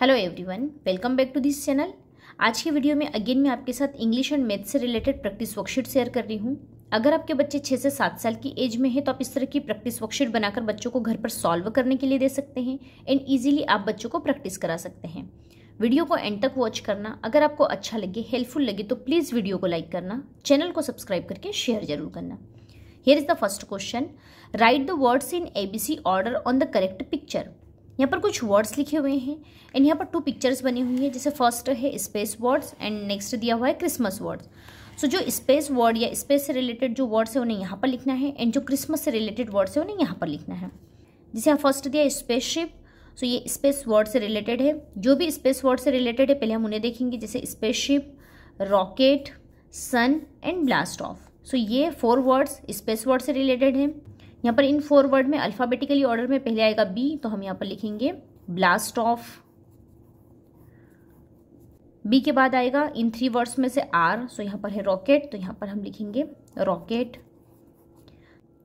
hello everyone welcome back to this channel आज के video में अगेन मैं आपके साथ इंग्लिश एंड मैथ से रिलेटेड प्रैक्टिस वर्कशीट शेयर कर रही हूँ अगर आपके बच्चे छः से सात साल की एज में हैं तो आप इस तरह की प्रैक्टिस वर्कशीट बनाकर बच्चों को घर पर सॉल्व करने के लिए दे सकते हैं एंड ईजिली आप बच्चों को प्रैक्टिस करा सकते हैं वीडियो को एंड तक वॉच करना अगर आपको अच्छा लगे हेल्पफुल लगे तो प्लीज़ वीडियो को लाइक करना चैनल को सब्सक्राइब करके शेयर जरूर करना here is the first question write the words in A B C order on the correct picture यहाँ पर कुछ वर्ड्स लिखे हुए हैं एंड यहाँ पर टू पिक्चर्स बनी हुई है जैसे फर्स्ट है स्पेस वर्ड्स एंड नेक्स्ट दिया हुआ है क्रिसमस वर्ड्स सो जो स्पेस वर्ड या स्पेस से रिलेटेड जो वर्ड्स है उन्हें यहाँ पर लिखना है एंड जो क्रिसमस से रिलेटेड वर्ड्स है उन्हें यहाँ पर लिखना है जैसे यहाँ फर्स्ट दिया स्पेस शिप सो ये स्पेस वर्ड से रिलेटेड है जो भी स्पेस वर्ड से रिलेटेड है पहले हम उन्हें देखेंगे जैसे spaceship rocket sun and blast off so ये फोर वर्ड्स स्पेस वर्ड से रिलेटेड हैं यहाँ पर इन फोर वर्ड में अल्फ़ाबेटिकली ऑर्डर में पहले आएगा बी तो हम यहाँ पर लिखेंगे ब्लास्ट ऑफ बी के बाद आएगा इन थ्री वर्ड्स में से आर सो यहाँ पर है रॉकेट तो यहाँ पर हम लिखेंगे रॉकेट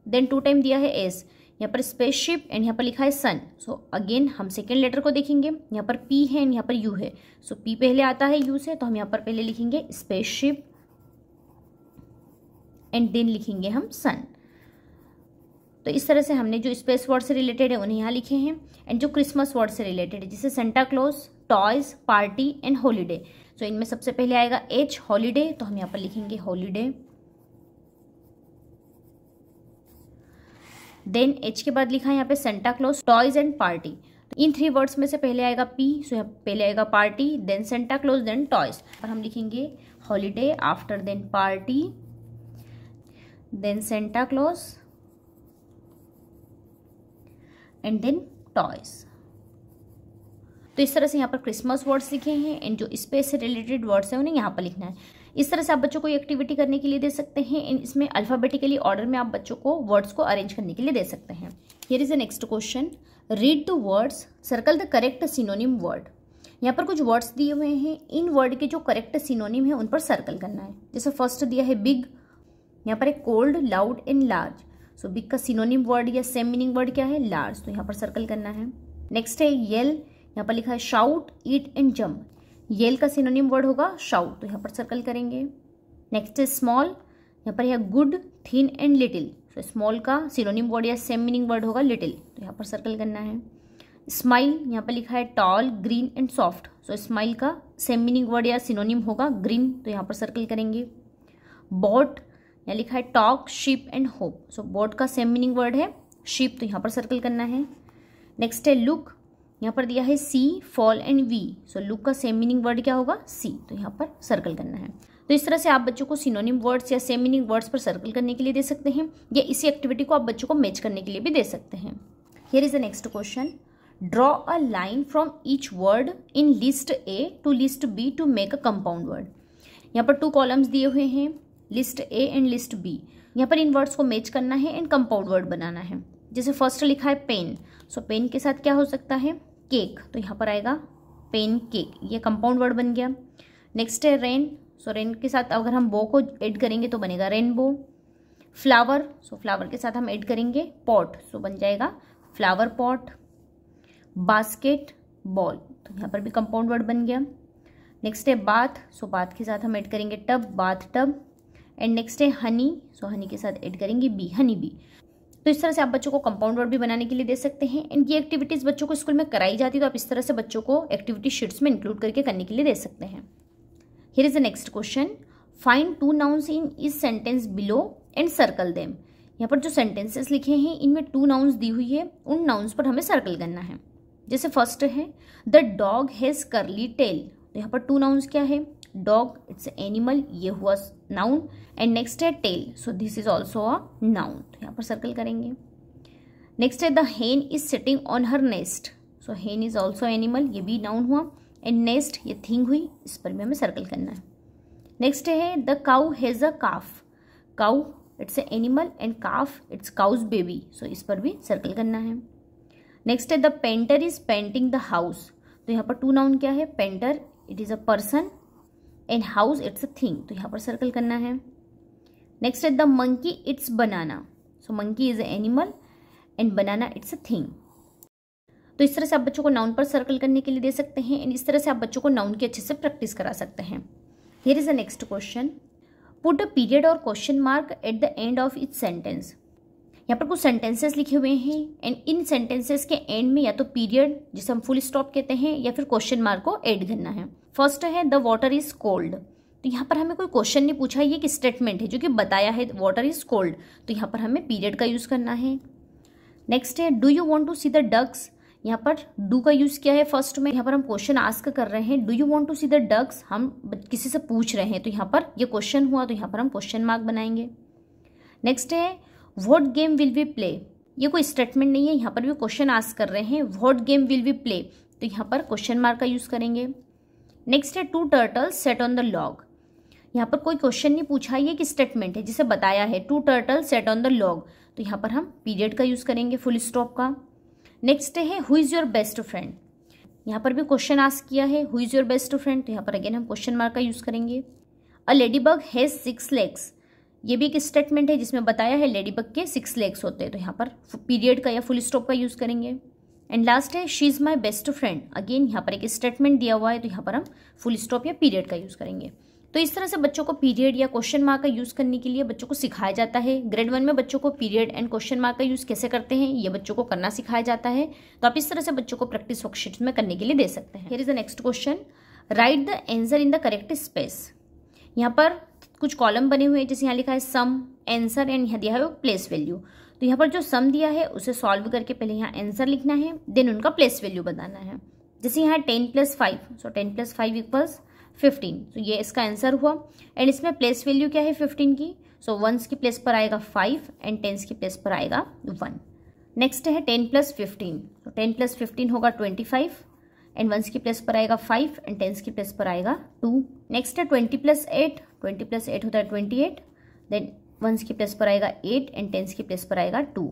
देन टू टाइम दिया है एस यहाँ पर स्पेसशिप एंड यहाँ पर लिखा है सन सो अगेन हम सेकेंड लेटर को देखेंगे यहाँ पर पी है एंड यहाँ पर यू है सो so, पी पहले आता है यू से तो हम यहाँ पर पहले लिखेंगे स्पेसशिप एंड देन लिखेंगे हम सन तो इस तरह से हमने जो स्पेस वर्ड से रिलेटेड है उन्हें यहाँ लिखे हैं एंड जो क्रिसमस वर्ड से रिलेटेड है जैसे Santa Claus toys party and holiday so इनमें सबसे पहले आएगा एच हॉलीडे तो हम यहाँ पर लिखेंगे हॉलीडे देन एच के बाद लिखा है यहाँ पे Santa Claus toys and party इन थ्री वर्ड्स में से पहले आएगा पी सो यहाँ पहले आएगा party then Santa Claus then toys और हम लिखेंगे holiday after then party then Santa Claus and then toys तो इस तरह से यहाँ पर क्रिसमस वर्ड्स लिखे हैं एंड जो स्पेस से रिलेटेड वर्ड्स हैं उन्हें यहाँ पर लिखना है इस तरह से आप बच्चों को एक्टिविटी करने के लिए दे सकते हैं एंड इसमें अल्फाबेटिकली ऑर्डर में आप बच्चों को वर्ड्स को अरेंज करने के लिए दे सकते हैं here is the next question read the words circle the correct synonym word यहाँ पर कुछ वर्ड्स दिए हुए हैं इन वर्ड के जो करेक्ट सिनोनिम है उन पर सर्कल करना है जैसे फर्स्ट दिया है बिग यहाँ पर एक cold loud and large so big का सिनोनिम वर्ड या सेम मीनिंग वर्ड क्या है लार्ज तो यहाँ पर सर्कल करना है नेक्स्ट है येल यहाँ पर लिखा है shout eat and jump yell का सिनोनिम वर्ड होगा शाउट तो यहाँ पर सर्कल करेंगे नेक्स्ट है स्मॉल यहाँ पर है good thin and little so small का सिनोनिम वर्ड या सेम मीनिंग वर्ड होगा लिटिल तो यहाँ पर सर्कल करना है स्माइल यहाँ पर लिखा है tall green and soft so smile का सेम मीनिंग वर्ड या सिनोनिम होगा ग्रीन तो यहाँ पर सर्कल करेंगे बॉट यहाँ लिखा है talk ship and hope so boat का सेम मीनिंग वर्ड है शिप तो यहाँ पर सर्कल करना है नेक्स्ट है लुक यहाँ पर दिया है see fall and we so look का सेम मीनिंग वर्ड क्या होगा सी तो यहाँ पर सर्कल करना है तो इस तरह से आप बच्चों को सिनोनिम वर्ड्स या सेम मीनिंग वर्ड्स पर सर्कल करने के लिए दे सकते हैं या इसी एक्टिविटी को आप बच्चों को मैच करने के लिए भी दे सकते हैं here is the next question draw a line from each word in list A to list B to make a compound word यहाँ पर टू कॉलम्स दिए हुए हैं list A and list B यहाँ पर इन वर्ड्स को मैच करना है एंड कंपाउंड वर्ड बनाना है जैसे फर्स्ट लिखा है पेन सो so, पेन के साथ क्या हो सकता है केक तो यहाँ पर आएगा पेन केक ये कंपाउंड वर्ड बन गया नेक्स्ट है रेन सो रेन के साथ अगर हम बो को ऐड करेंगे तो बनेगा रेनबो फ्लावर सो फ्लावर के साथ हम ऐड करेंगे पॉट सो बन जाएगा फ्लावर पॉट बास्केट बॉल तो यहाँ पर भी कंपाउंड वर्ड बन गया नेक्स्ट है बाथ सो बाथ के साथ हम ऐड करेंगे tub bath tub and next है हनी सो हनी के साथ ऐड करेंगे बी हनी बी तो इस तरह से आप बच्चों को कंपाउंड वर्ड भी बनाने के लिए दे सकते हैं एंड ये एक्टिविटीज़ बच्चों को स्कूल में कराई जाती है तो आप इस तरह से बच्चों को एक्टिविटी शीट्स में इंक्लूड करके करने के लिए दे सकते हैं here is the next question find two nouns in इस sentence below and circle them यहाँ पर जो सेंटेंसेस लिखे हैं इनमें टू नाउन्स दी हुई है उन नाउन्स पर हमें सर्कल करना है जैसे फर्स्ट है the dog has curly tail तो यहाँ पर टू नाउन्स क्या है डॉग इट्स एनिमल ये हुआ नाउन एंड नेक्स्ट है tail so this is also a noun तो यहाँ पर सर्कल करेंगे नेक्स्ट है the hen is sitting on her nest so hen is also animal ये भी नाउन हुआ एंड नेस्ट ये थिंग हुई इस पर भी हमें सर्कल करना है नेक्स्ट है the cow has a calf cow it's a animal and calf it's cow's baby so इस पर भी सर्कल करना है नेक्स्ट है the painter is painting the house तो यहाँ पर टू नाउन क्या है painter it is a person and house it's a thing तो यहाँ पर सर्कल करना है नेक्स्ट है the monkey it's banana so monkey is animal and banana it's a thing तो इस तरह से आप बच्चों को नाउन पर सर्कल करने के लिए दे सकते हैं एंड इस तरह से आप बच्चों को नाउन की अच्छे से प्रैक्टिस करा सकते हैं here is the next question put a period और question mark at the end of each sentence यहाँ पर कुछ सेंटेंसेस लिखे हुए हैं एंड इन सेंटेंसेस के एंड में या तो पीरियड जिसे हम फुल स्टॉप कहते हैं या फिर क्वेश्चन मार्क को एड करना है फर्स्ट है द वॉटर इज कोल्ड तो यहाँ पर हमें कोई क्वेश्चन नहीं पूछा ये एक स्टेटमेंट है जो कि बताया है वाटर इज कोल्ड तो यहाँ पर हमें पीरियड का यूज़ करना है नेक्स्ट है do you want to see the ducks यहाँ पर डू का यूज़ किया है फर्स्ट में यहाँ पर हम क्वेश्चन आस्क कर रहे हैं do you want to see the ducks हम किसी से पूछ रहे हैं तो यहाँ पर ये यह क्वेश्चन हुआ तो यहाँ पर हम क्वेश्चन मार्क बनाएंगे नेक्स्ट है what game will we play ये कोई स्टेटमेंट नहीं है यहाँ पर भी क्वेश्चन आस्क कर रहे हैं what game will we play तो यहाँ पर क्वेश्चन मार्क का यूज़ करेंगे नेक्स्ट है two turtle sat on the log यहाँ पर कोई क्वेश्चन नहीं पूछा ये कि स्टेटमेंट है जिसे बताया है two turtle sat on the log तो यहाँ पर हम पीरियड का यूज़ करेंगे फुल स्टॉप का नेक्स्ट है who is your best friend यहाँ पर भी क्वेश्चन आस किया है who is your best friend तो यहाँ पर अगेन हम क्वेश्चन मार्क का यूज़ करेंगे a lady bug has six legs ये भी एक स्टेटमेंट है जिसमें बताया है लेडी बग के सिक्स लेग्स होते हैं तो यहाँ पर पीरियड का या फुल स्टॉप का यूज़ करेंगे एंड लास्ट है she is my best friend again यहाँ पर एक स्टेटमेंट दिया हुआ है तो यहाँ पर हम फुल स्टॉप या पीरियड का यूज़ करेंगे तो इस तरह से बच्चों को पीरियड या क्वेश्चन मार्क का यूज़ करने के लिए बच्चों को सिखाया जाता है ग्रेड वन में बच्चों को पीरियड एंड क्वेश्चन मार्क का यूज़ कैसे करते हैं ये बच्चों को करना सिखाया जाता है तो आप इस तरह से बच्चों को प्रैक्टिस वर्कशीट में करने के लिए दे सकते हैं here is the next question write the answer in the correct space यहाँ पर कुछ कॉलम बने हुए हैं जैसे यहाँ लिखा है सम एंसर एंड यहाँ दिया है प्लेस वैल्यू तो यहाँ पर जो सम दिया है उसे सॉल्व करके पहले यहाँ आंसर लिखना है देन उनका प्लेस वैल्यू बताना है जैसे यहाँ ten plus five so ten plus five equals fifteen तो ये इसका आंसर हुआ एंड इसमें प्लेस वैल्यू क्या है फिफ्टीन की सो so, वंस की प्लेस पर आएगा फाइव एंड टेंस की प्लेस पर आएगा वन नेक्स्ट है टेन प्लस फिफ्टीन तो टेन प्लस फिफ्टीन होगा ट्वेंटी फाइव एंड वंस की प्लेस पर आएगा फाइव एंड टेंस की प्लेस पर आएगा टू नेक्स्ट है twenty plus eight twenty plus eight होता है ट्वेंटी एट देन वंस के प्लेस पर आएगा एट एंड टेंस के प्लेस पर आएगा टू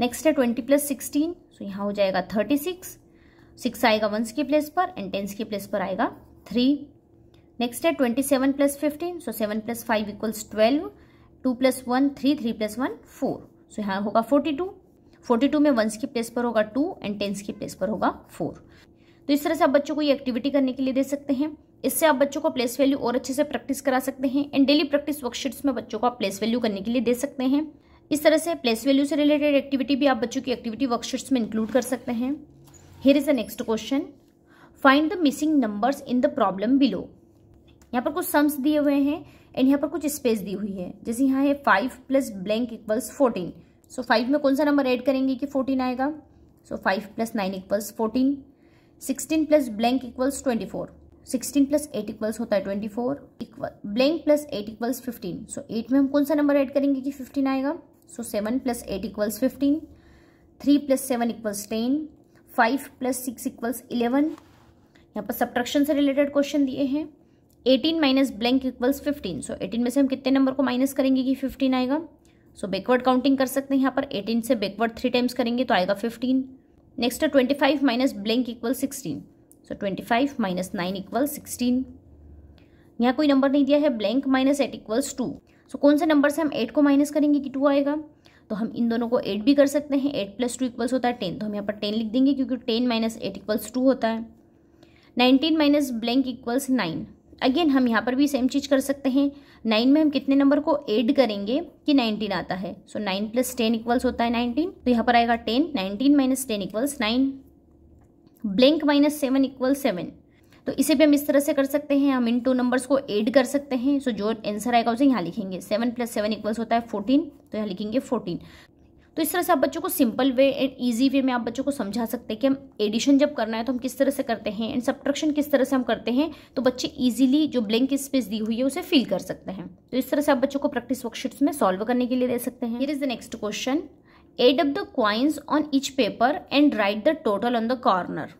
नेक्स्ट है ट्वेंटी प्लस सिक्सटीन सो यहाँ हो जाएगा थर्टी सिक्स सिक्स आएगा वंस के प्लेस पर एंड टेंस के प्लेस पर आएगा थ्री नेक्स्ट है twenty seven plus fifteen so seven plus five equals twelve two plus one three three plus one four so यहाँ होगा फोर्टी टू फोर्टी टू में वंस के प्लेस पर होगा टू एंड टेंस के प्लेस पर होगा फोर तो इस तरह से आप बच्चों को ये एक्टिविटी करने के लिए दे सकते हैं इससे आप बच्चों को प्लेस वैल्यू और अच्छे से प्रैक्टिस करा सकते हैं एंड डेली प्रैक्टिस वर्कशीट्स में बच्चों को आप प्लेस वैल्यू करने के लिए दे सकते हैं इस तरह से प्लेस वैल्यू से रिलेटेड एक्टिविटी भी आप बच्चों की एक्टिविटी वर्कशीट्स में इंक्लूड कर सकते हैं here is the next question find the missing numbers in the problem below यहाँ पर कुछ सम्स दिए हुए हैं एंड यहाँ पर कुछ स्पेस दी हुई है जैसे यहाँ है five plus blank equals fourteen so five में कौन सा नंबर ऐड करेंगे कि फोर्टीन आएगा so five plus nine equals fourteen sixteen plus blank equals twenty four sixteen plus eight equals होता है twenty four equal blank plus eight equals fifteen so eight में हम कौन सा नंबर ऐड करेंगे कि फिफ्टीन आएगा so seven plus eight equals fifteen three plus seven equals ten five plus six equals eleven यहाँ पर सब्ट्रक्शन से रिलेटेड क्वेश्चन दिए हैं eighteen minus blank equals fifteen so eighteen में से हम कितने नंबर को माइनस करेंगे कि फिफ्टीन आएगा सो बैकवर्ड काउंटिंग कर सकते हैं यहाँ पर एटीन से बैकवर्ड थ्री टाइम्स करेंगे तो आएगा fifteen next twenty five minus blank equal sixteen so twenty five minus nine equal sixteen यहाँ कोई नंबर नहीं दिया है blank minus eight equals two so कौन से नंबर से हम एट को माइनस करेंगे कि टू आएगा तो हम इन दोनों को एट भी कर सकते हैं एट प्लस टू इक्वल्स होता है टेन तो हम यहाँ पर टेन लिख देंगे क्योंकि ten minus eight equals two होता है nineteen minus blank equals nine again हम यहाँ पर भी सेम चीज़ कर सकते हैं नाइन में हम कितने नंबर को एड करेंगे कि नाइनटीन आता है so nine plus ten equals होता है नाइनटीन तो यहाँ पर आएगा ten nineteen minus ten equals nine blank minus seven equal seven तो इसे भी हम इस तरह से कर सकते हैं हम इन टू नंबर्स को ऐड कर सकते हैं सो जो आंसर आएगा उसे यहाँ लिखेंगे सेवन प्लस सेवन इक्वल्स होता है फोर्टीन तो यहाँ लिखेंगे फोर्टीन तो इस तरह से आप बच्चों को simple way and easy way में आप बच्चों को समझा सकते हैं कि हम एडिशन जब करना है तो हम किस तरह से करते हैं एंड सब्ट्रक्शन किस तरह से हम करते हैं तो बच्चे ईजिली जो ब्लैंक स्पेस दी हुई है उसे फिल कर सकते हैं तो इस तरह से आप बच्चों को प्रैक्टिस वर्कशीट्स में सॉल्व करने के लिए दे सकते हैं it is the next question add up the coins on each paper and write the total on the corner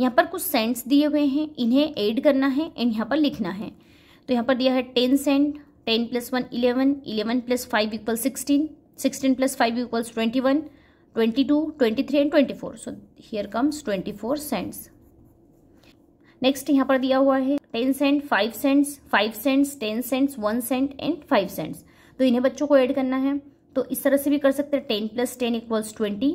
यहाँ पर कुछ सेंट्स दिए हुए हैं इन्हें एड करना है एंड यहाँ पर लिखना है तो यहाँ पर दिया है ten cent ten plus one eleven eleven plus five equal sixteen sixteen plus five equals twenty one twenty two twenty three and twenty four so here comes twenty four cents next यहाँ पर दिया हुआ है ten cent five cents five cents ten cents one cent and five cents तो इन्हें बच्चों को add करना है तो इस तरह से भी कर सकते हैं ten plus ten equals twenty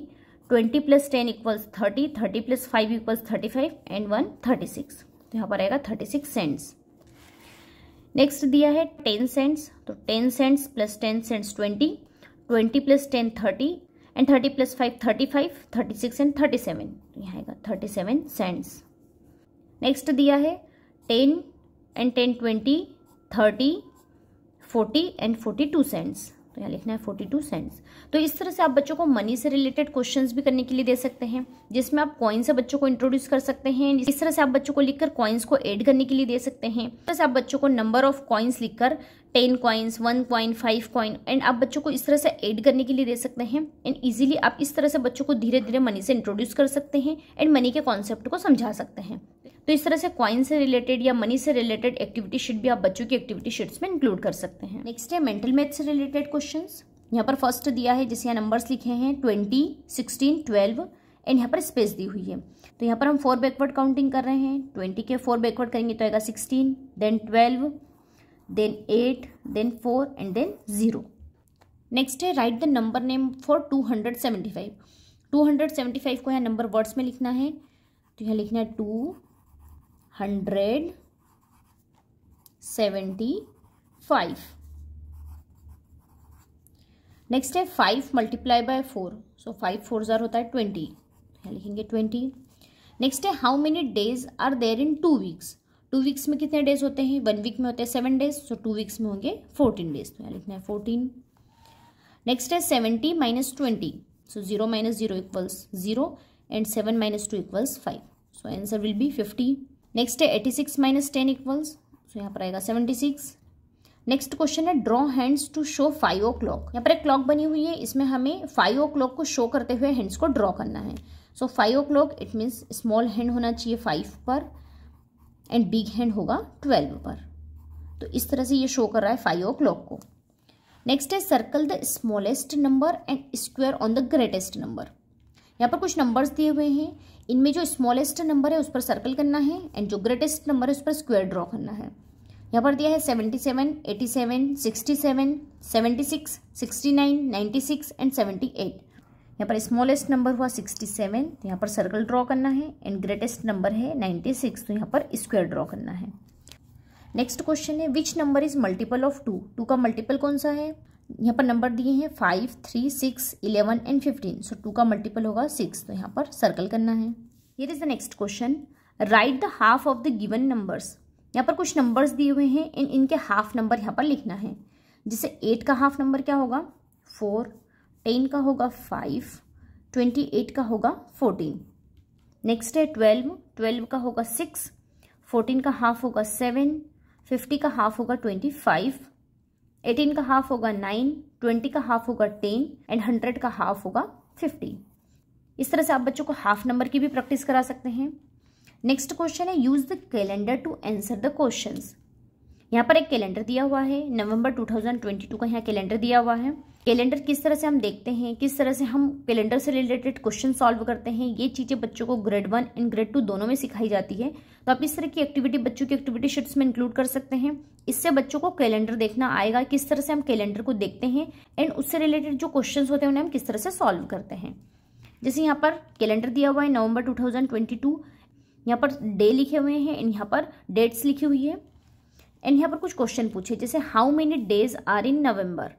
twenty plus ten equals thirty thirty plus five equals thirty five and one thirty six तो यहाँ पर आएगा थर्टी सिक्स सेंट्स नेक्स्ट दिया है टेन सेंट्स तो ten cents plus ten cents twenty twenty plus ten thirty and thirty plus five thirty five thirty six and thirty seven तो यहाँ आएगा थर्टी सेवन सेंट्स नेक्स्ट दिया है ten and ten twenty thirty forty and forty two cents तो यहाँ लिखना है forty two cents तो इस तरह से आप बच्चों को मनी से रिलेटेड क्वेश्चंस भी करने के लिए दे सकते हैं जिसमें आप कॉइन्स से बच्चों को इंट्रोड्यूस कर सकते हैं इस तरह से आप बच्चों को लिखकर कॉइन्स को एड करने के लिए दे सकते हैं इस तरह से आप बच्चों को नंबर ऑफ कॉइन्स लिखकर ten coins one coin five coin and आप बच्चों को इस तरह से ऐड करने के लिए दे सकते हैं एंड इजीली आप इस तरह से बच्चों को धीरे धीरे मनी से इंट्रोड्यूस कर सकते हैं एंड मनी के कॉन्सेप्ट को समझा सकते हैं तो इस तरह से कॉइन से रिलेटेड या मनी से रिलेटेड एक्टिविटी शीट भी आप बच्चों की एक्टिविटी शीट्स में इंक्लूड कर सकते हैं नेक्स्ट है मेंटल मैथ से रिलेटेड क्वेश्चन यहाँ पर फर्स्ट दिया है जिसे यहाँ नंबर्स लिखे हैं ट्वेंटी सिक्सटीन ट्वेल्व एंड यहाँ पर स्पेस दी हुई है तो यहाँ पर हम फोर बैकवर्ड काउंटिंग कर रहे हैं ट्वेंटी के फोर बैकवर्ड करेंगे तो आएगा sixteen then twelve then eight then four and then zero next है write the number name for two hundred seventy five two hundred seventy five को यहाँ नंबर वर्ड्स में लिखना है तो यहाँ लिखना है two hundred seventy five next है five multiply by four so five four are होता है ट्वेंटी यहाँ लिखेंगे ट्वेंटी नेक्स्ट है how many days are there in two weeks two weeks में कितने डेज होते हैं वन वीक में होते हैं seven days so two weeks में होंगे फोर्टीन डेज तो यहाँ लिखना है फोर्टीन नेक्स्ट है seventy minus twenty so zero minus zero equals zero and seven minus two equals five so answer will be fifty next है eighty six minus ten equals so यहाँ पर आएगा seventy six next question है draw hands to show five o'clock यहाँ पर एक clock बनी हुई है इसमें हमें फाइव ओ क्लॉक को शो करते हुए हैंड्स को ड्रॉ करना है so five o'clock it means small hand होना चाहिए फाइव पर एंड बिग हैंड होगा ट्वेल्व पर तो इस तरह से ये शो कर रहा है फाइव ओ क्लॉक को नेक्स्ट है circle the smallest number and square on the greatest number यहाँ पर कुछ नंबर्स दिए हुए हैं इनमें जो स्मॉलेस्ट नंबर है उस पर सर्कल करना है एंड जो ग्रेटेस्ट नंबर है उस पर स्क्वायर ड्रॉ करना है यहाँ पर दिया है seventy seven eighty seven sixty seven seventy six sixty nine ninety six and seventy eight यहाँ पर स्मॉलेस्ट नंबर हुआ सिक्सटी सेवन तो यहाँ पर सर्कल ड्रॉ करना है एंड ग्रेटेस्ट नंबर है नाइन्टी सिक्स तो यहाँ पर स्क्वायर ड्रॉ करना है नेक्स्ट क्वेश्चन है which number is multiple of two two का मल्टीपल कौन सा है यहाँ पर नंबर दिए हैं five three six eleven and fifteen so two का मल्टीपल होगा सिक्स तो यहाँ पर सर्कल करना है here is the next question write the half of the given numbers यहाँ पर कुछ नंबर्स दिए हुए हैं इन इनके हाफ नंबर यहाँ पर लिखना है जैसे एट का हाफ नंबर क्या होगा फोर टेन का होगा फाइव ट्वेंटी एट का होगा फोर्टीन नेक्स्ट है ट्वेल्व ट्वेल्व का होगा सिक्स फोर्टीन का हाफ होगा सेवन फिफ्टी का हाफ होगा ट्वेंटी फाइव एटीन का हाफ होगा नाइन ट्वेंटी का हाफ होगा टेन एंड हंड्रेड का हाफ होगा फिफ्टीन इस तरह से आप बच्चों को हाफ नंबर की भी प्रैक्टिस करा सकते हैं नेक्स्ट क्वेश्चन है use the calendar to answer the questions यहाँ पर एक कैलेंडर दिया हुआ है नवंबर 2022 का यहाँ कैलेंडर दिया हुआ है कैलेंडर किस तरह से हम देखते हैं किस तरह से हम कैलेंडर से रिलेटेड क्वेश्चन सॉल्व करते हैं ये चीज़ें बच्चों को grade one and grade two दोनों में सिखाई जाती है तो आप इस तरह की एक्टिविटी बच्चों की एक्टिविटी शीट्स में इंक्लूड कर सकते हैं इससे बच्चों को कैलेंडर देखना आएगा किस तरह से हम कैलेंडर को देखते हैं एंड उससे रिलेटेड जो क्वेश्चन होते हैं उन्हें हम किस तरह से सॉल्व करते हैं जैसे यहाँ पर कैलेंडर दिया हुआ है नवंबर टू यहाँ पर डे लिखे हुए हैं एंड यहाँ पर डेट्स लिखी हुई है एंड यहाँ पर कुछ क्वेश्चन पूछे जैसे how many days are in November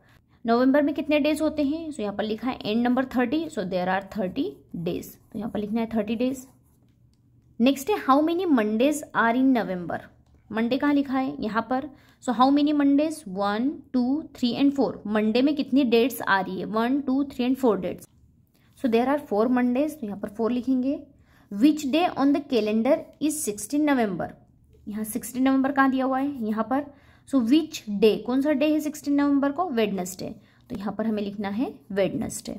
नवंबर में कितने डेज होते हैं सो so, यहाँ पर लिखा है and number thirty so there are thirty days तो यहाँ पर लिखना है थर्टी डेज नेक्स्ट है how many Mondays are in November Monday कहाँ लिखा है यहाँ पर so how many Mondays one two three and four Monday में कितनी डेट्स आ रही है one two three and four dates so there are four Mondays तो यहाँ पर फोर लिखेंगे which day on the calendar is sixteen November यहाँ सिक्सटीन नवंबर कहाँ दिया हुआ है यहाँ पर सो विच डे कौन सा डे है सिक्सटीन नवंबर को वेडनेसडे तो यहाँ पर हमें लिखना है वेडनेसडे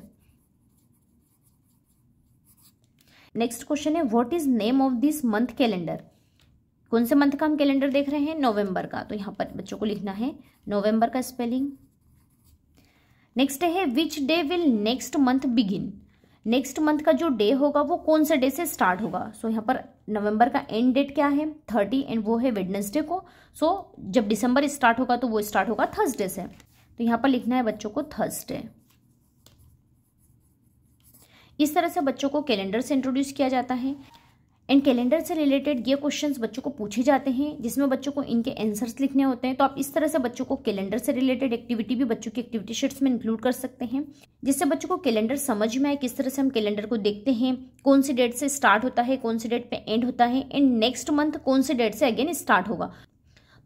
नेक्स्ट क्वेश्चन है what is name of this month calendar कौन से मंथ का हम कैलेंडर देख रहे हैं नवंबर का तो यहाँ पर बच्चों को लिखना है नवंबर का स्पेलिंग नेक्स्ट है which day will next month begin next month का जो डे होगा वो कौन से डे से स्टार्ट होगा सो so, यहाँ पर नवंबर का एंड डेट क्या है थर्टी एंड वो है वेडनेसडे को सो so, जब दिसंबर स्टार्ट होगा तो वो स्टार्ट होगा थर्सडे से तो यहाँ पर लिखना है बच्चों को थर्सडे इस तरह से बच्चों को कैलेंडर से इंट्रोड्यूस किया जाता है एंड कैलेंडर से रिलेटेड ये क्वेश्चंस बच्चों को पूछे जाते हैं जिसमें बच्चों को इनके आंसर्स लिखने होते हैं तो आप इस तरह से बच्चों को कैलेंडर से रिलेटेड एक्टिविटी भी बच्चों की एक्टिविटी शीट्स में इंक्लूड कर सकते हैं जिससे बच्चों को कैलेंडर समझ में आए किस तरह से हम कैलेंडर को देखते हैं कौन सी डेट से स्टार्ट होता है कौन सी डेट पर एंड होता है एंड नेक्स्ट मंथ कौन सी डेट से अगेन स्टार्ट होगा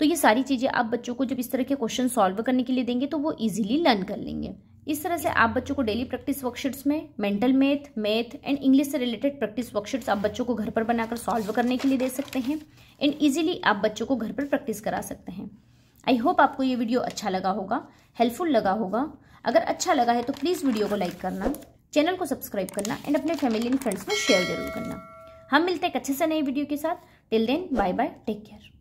तो ये सारी चीज़ें आप बच्चों को जब इस तरह के क्वेश्चन सॉल्व करने के लिए देंगे तो वो ईजिली लर्न कर लेंगे इस तरह से आप बच्चों को डेली प्रैक्टिस वर्कशीट्स में mental math math and English से रिलेटेड प्रैक्टिस वर्कशीट्स आप बच्चों को घर पर बनाकर सॉल्व करने के लिए दे सकते हैं एंड इजीली आप बच्चों को घर पर प्रैक्टिस करा सकते हैं आई होप आपको ये वीडियो अच्छा लगा होगा हेल्पफुल लगा होगा अगर अच्छा लगा है तो प्लीज़ वीडियो को लाइक करना चैनल को सब्सक्राइब करना एंड अपने फैमिली एंड फ्रेंड्स में शेयर जरूर करना हम मिलते हैं एक अच्छे से नए वीडियो के साथ till then bye bye take care